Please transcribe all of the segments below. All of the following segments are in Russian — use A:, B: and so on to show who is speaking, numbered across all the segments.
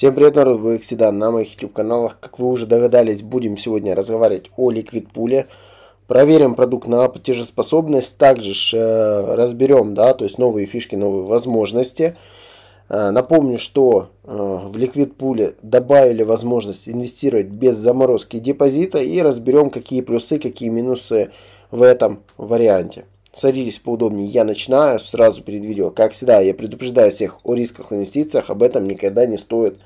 A: Всем привет, народ! Вы их всегда на моих YouTube каналах. Как вы уже догадались, будем сегодня разговаривать о ликвид пуле. Проверим продукт на платежеспособность. Также э, разберем, да, то есть новые фишки, новые возможности. Э, напомню, что э, в ликвид пуле добавили возможность инвестировать без заморозки депозита и разберем, какие плюсы, какие минусы в этом варианте. Садитесь поудобнее, я начинаю сразу перед видео. Как всегда, я предупреждаю всех о рисках и инвестициях, об этом никогда не стоит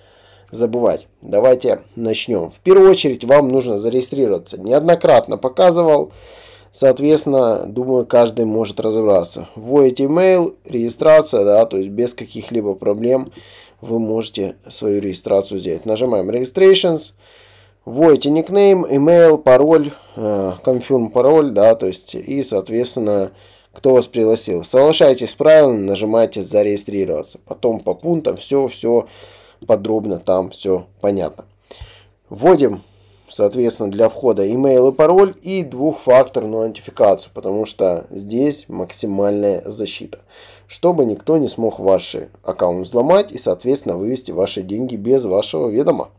A: забывать. Давайте начнем. В первую очередь вам нужно зарегистрироваться. Неоднократно показывал. Соответственно, думаю, каждый может разобраться. Вводите email, регистрация, да, то есть без каких-либо проблем вы можете свою регистрацию взять. Нажимаем registrations, вводите никнейм, email, пароль, э, confirm пароль, да, то есть и, соответственно, кто вас пригласил. Соглашайтесь правильно, нажимайте зарегистрироваться. Потом по пунктам все, все подробно там все понятно. Вводим, соответственно, для входа email и пароль и двухфакторную аутентификацию, потому что здесь максимальная защита, чтобы никто не смог ваш аккаунт взломать и, соответственно, вывести ваши деньги без вашего ведома.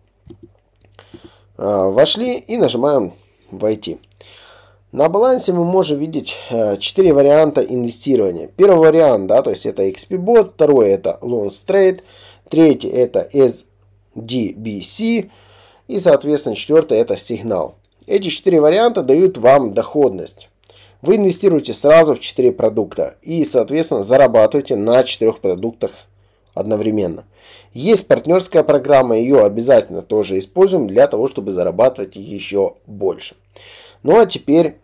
A: А, вошли и нажимаем «Войти». На балансе мы можем видеть 4 а, варианта инвестирования. Первый вариант, да, то есть это XP-бот, второй это Loan Straight, Третий это SDBC. И, соответственно, четвертый это сигнал. Эти четыре варианта дают вам доходность. Вы инвестируете сразу в четыре продукта и, соответственно, зарабатываете на четырех продуктах одновременно. Есть партнерская программа, ее обязательно тоже используем для того, чтобы зарабатывать еще больше. Ну а теперь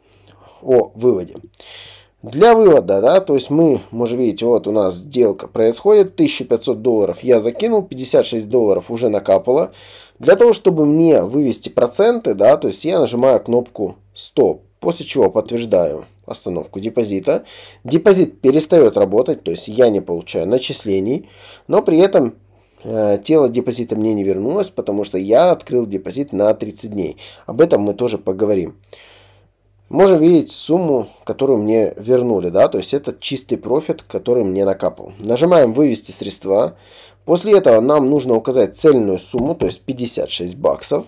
A: о выводе. Для вывода, да, то есть мы, можете видеть, вот у нас сделка происходит, 1500 долларов я закинул, 56 долларов уже накапало. Для того, чтобы мне вывести проценты, да, то есть я нажимаю кнопку «Стоп», после чего подтверждаю остановку депозита. Депозит перестает работать, то есть я не получаю начислений, но при этом э, тело депозита мне не вернулось, потому что я открыл депозит на 30 дней. Об этом мы тоже поговорим. Можем видеть сумму, которую мне вернули, да, то есть это чистый профит, который мне накапал. Нажимаем «Вывести средства». После этого нам нужно указать цельную сумму, то есть 56 баксов.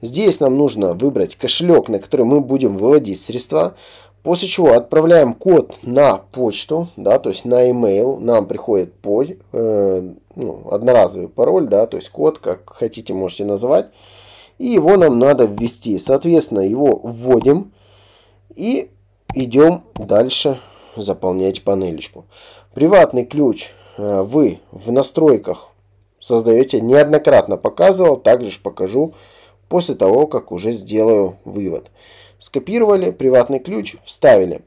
A: Здесь нам нужно выбрать кошелек, на который мы будем выводить средства. После чего отправляем код на почту, да, то есть на email нам приходит по, э, ну, одноразовый пароль, да, то есть код, как хотите, можете называть. И его нам надо ввести. Соответственно, его вводим. И идем дальше заполнять панелечку. Приватный ключ э, вы в настройках создаете неоднократно показывал, также же покажу после того, как уже сделаю вывод. Скопировали приватный ключ, вставили.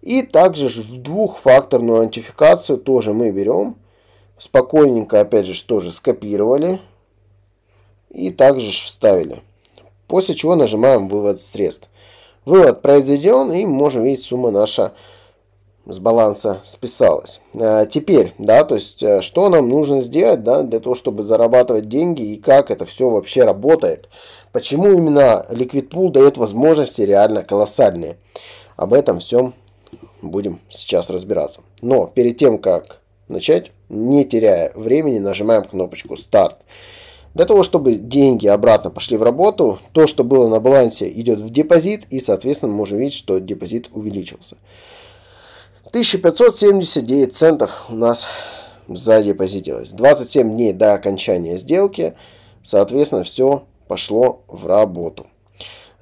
A: И также же в двухфакторную аутентификацию тоже мы берем. Спокойненько, опять же, тоже скопировали. И также же вставили. После чего нажимаем вывод средств. Вывод произведен, и можем видеть, сумма наша с баланса списалась. А, теперь, да, то есть, э, что нам нужно сделать, да, для того, чтобы зарабатывать деньги и как это все вообще работает. Почему именно Liquid Pool дает возможности реально колоссальные. Об этом всем будем сейчас разбираться. Но перед тем, как начать, не теряя времени, нажимаем кнопочку «Старт». Для того, чтобы деньги обратно пошли в работу, то, что было на балансе, идет в депозит, и, соответственно, мы можем видеть, что депозит увеличился. 1579 центов у нас задепозитилось. 27 дней до окончания сделки, соответственно, все пошло в работу.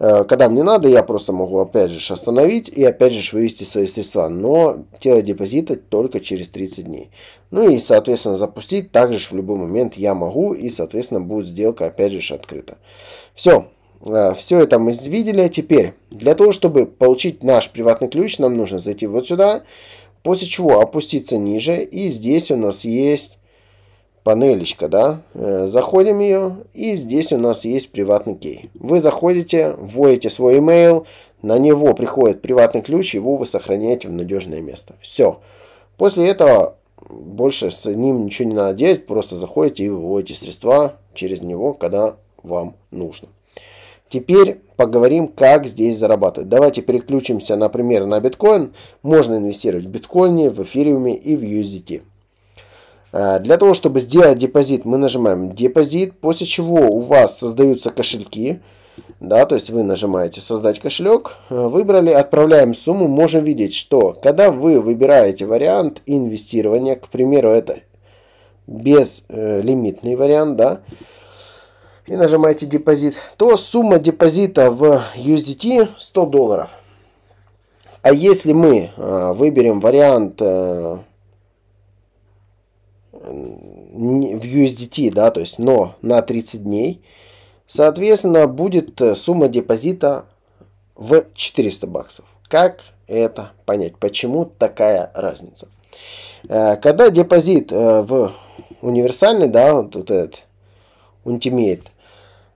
A: Э, когда мне надо, я просто могу опять же остановить и опять же вывести свои средства, но тело депозита только через 30 дней. Ну и, соответственно, запустить также в любой момент я могу, и, соответственно, будет сделка опять же открыта. Все, э, все это мы видели. Теперь, для того, чтобы получить наш приватный ключ, нам нужно зайти вот сюда, после чего опуститься ниже, и здесь у нас есть панелечка, да, э, заходим ее, и здесь у нас есть приватный кей. Вы заходите, вводите свой email, на него приходит приватный ключ, его вы сохраняете в надежное место. Все. После этого больше с ним ничего не надо делать, просто заходите и выводите средства через него, когда вам нужно. Теперь поговорим, как здесь зарабатывать. Давайте переключимся, например, на биткоин. Можно инвестировать в биткоине, в эфириуме и в USDT. Э, для того, чтобы сделать депозит, мы нажимаем депозит, после чего у вас создаются кошельки. Да, то есть вы нажимаете создать кошелек, э, выбрали, отправляем сумму, можем видеть, что когда вы выбираете вариант инвестирования, к примеру, это безлимитный э, вариант, да, и нажимаете депозит, то сумма депозита в USDT 100 долларов. А если мы выберем вариант в USDT, да, то есть, но на 30 дней, соответственно, будет э, сумма депозита в 400 баксов. Как это понять? Почему такая разница? Э, когда депозит э, в универсальный, да, вот этот Ultimate,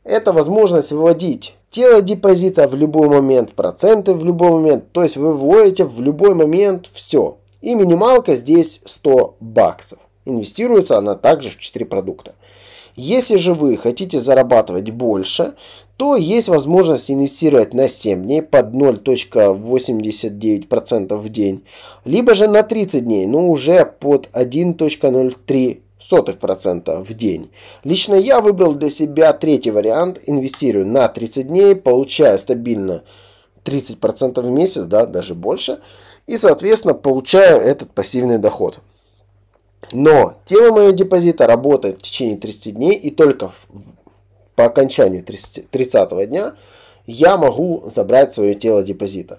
A: это возможность выводить тело депозита в любой момент, проценты в любой момент, то есть вы выводите в любой момент все. И минималка здесь 100 баксов. Инвестируется она также в 4 продукта. Если же вы хотите зарабатывать больше, то есть возможность инвестировать на 7 дней под 0.89% в день, либо же на 30 дней, но уже под 1.03% сотых процента в день. Лично я выбрал для себя третий вариант. Инвестирую на 30 дней, получаю стабильно 30% в месяц, да, даже больше. И, соответственно, получаю этот пассивный доход. Но тело мое депозита работает в течение 30 дней, и только в, по окончанию 30, 30 дня я могу забрать свое тело депозита.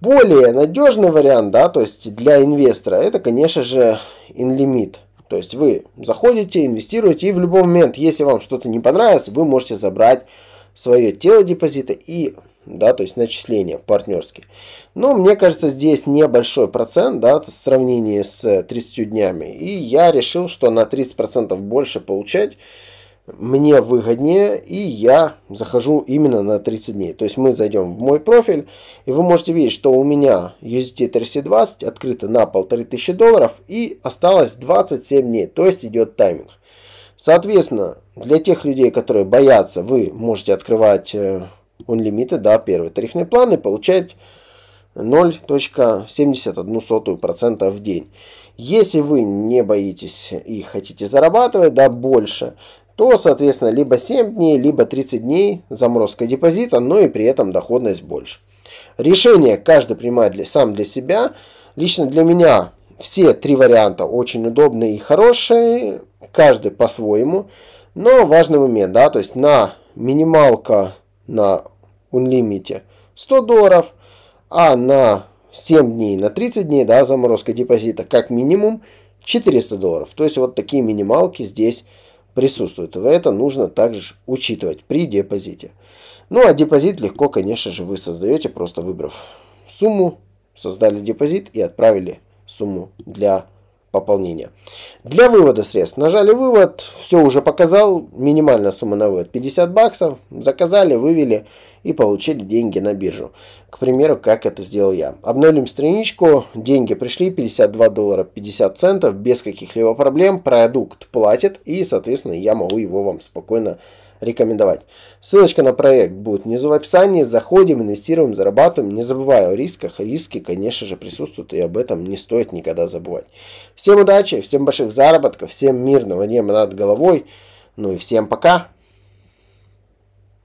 A: Более надежный вариант, да, то есть для инвестора, это, конечно же, инлимит. То есть вы заходите, инвестируете, и в любой момент, если вам что-то не понравилось, вы можете забрать свое тело депозита и да, то есть начисления партнерские. Но мне кажется, здесь небольшой процент, да, в сравнении с 30 днями. И я решил, что на 30% больше получать мне выгоднее, и я захожу именно на 30 дней. То есть мы зайдем в мой профиль, и вы можете видеть, что у меня USDT 320 открыто на 1500 долларов, и осталось 27 дней, то есть идет тайминг. Соответственно, для тех людей, которые боятся, вы можете открывать э, он лимиты, да, первый тарифный план и получает 0.71% в день. Если вы не боитесь и хотите зарабатывать, да, больше, то, соответственно, либо 7 дней, либо 30 дней заморозка депозита, но и при этом доходность больше. Решение каждый принимает для, сам для себя. Лично для меня все три варианта очень удобные и хорошие, каждый по-своему. Но важный момент, да, то есть на минималка на Unlimited 100 долларов, а на 7 дней, на 30 дней, да, заморозка депозита, как минимум 400 долларов. То есть вот такие минималки здесь присутствуют. И это нужно также учитывать при депозите. Ну а депозит легко, конечно же, вы создаете, просто выбрав сумму, создали депозит и отправили сумму для пополнения. Для вывода средств нажали вывод, все уже показал, минимальная сумма на вывод 50 баксов, заказали, вывели и получили деньги на биржу. К примеру, как это сделал я. Обновим страничку, деньги пришли, 52 доллара 50 центов, без каких-либо проблем, продукт платит и, соответственно, я могу его вам спокойно рекомендовать. Ссылочка на проект будет внизу в описании. Заходим, инвестируем, зарабатываем. Не забывай о рисках. Риски, конечно же, присутствуют, и об этом не стоит никогда забывать. Всем удачи, всем больших заработков, всем мирного неба над головой. Ну и всем пока!